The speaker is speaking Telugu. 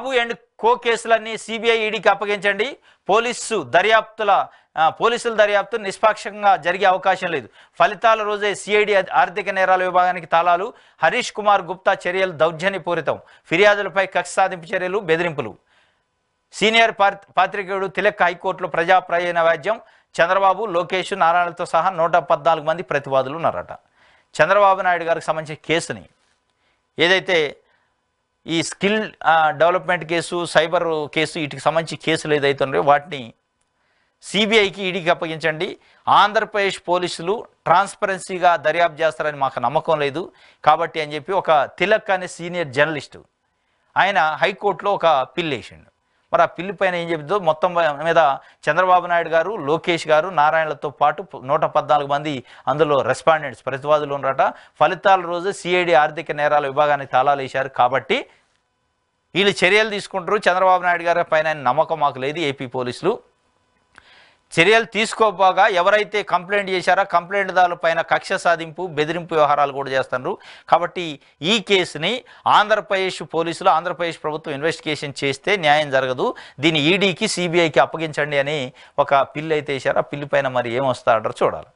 బాబు అండ్ కో కేసులన్నీ సిబిఐ ఈడీకి అప్పగించండి పోలీసు దర్యాప్తుల పోలీసుల దర్యాప్తు నిష్పాక్షంగా జరిగే అవకాశం లేదు ఫలితాల రోజే సిఐడి ఆర్థిక నేరాల విభాగానికి తాళాలు హరీష్ కుమార్ గుప్తా చర్యలు దౌర్జన్యపూరితం ఫిర్యాదులపై కక్ష సాధింపు చర్యలు బెదిరింపులు సీనియర్ పాత్రికేయుడు తిలక్ హైకోర్టులో ప్రజా ప్రయోజన చంద్రబాబు లోకేష్ నారాయణతో సహా నూట పద్నాలుగు మంది ప్రతివాదులు ఉన్నారట చంద్రబాబు నాయుడు గారికి సంబంధించిన కేసుని ఏదైతే ఈ skill development case cyber case వీటికి సంబంధించి కేసులు ఏదైతే ఉన్నాయో వాటిని సిబిఐకి ఈడీకి అప్పగించండి ఆంధ్రప్రదేశ్ పోలీసులు ట్రాన్స్పరెన్సీగా దర్యాప్తు చేస్తారని మాకు నమ్మకం లేదు కాబట్టి అని చెప్పి ఒక తిలక్ అనే సీనియర్ జర్నలిస్టు ఆయన హైకోర్టులో ఒక పిల్లేసిండు మరి ఆ పిల్లి పైన ఏం చెప్తుందో మొత్తం మీద చంద్రబాబు నాయుడు గారు లోకేష్ గారు నారాయణలతో పాటు నూట పద్నాలుగు మంది అందులో రెస్పాండెంట్స్ ప్రతివాదులు ఉన్నారట ఫలితాల రోజు సిఐడి ఆర్థిక నేరాల విభాగానికి తాళాలు వేశారు కాబట్టి వీళ్ళు చర్యలు తీసుకుంటారు చంద్రబాబు నాయుడు గారి పైన నమ్మకం మాకు లేదు ఏపీ పోలీసులు చర్యలు తీసుకోపోగా ఎవరైతే కంప్లైంట్ చేశారో కంప్లైంట్ కంప్లైంట్దారుల పైన కక్ష సాధింపు బెదిరింపు వ్యవహారాలు కూడా చేస్తున్నారు కాబట్టి ఈ కేసుని ఆంధ్రప్రదేశ్ పోలీసులు ఆంధ్రప్రదేశ్ ప్రభుత్వం ఇన్వెస్టిగేషన్ చేస్తే న్యాయం జరగదు దీన్ని ఈడీకి e సిబిఐకి అప్పగించండి అని ఒక పిల్లు అయితే వేశారు ఆ పిల్లి పైన మరి ఏమొస్తాడో చూడాలి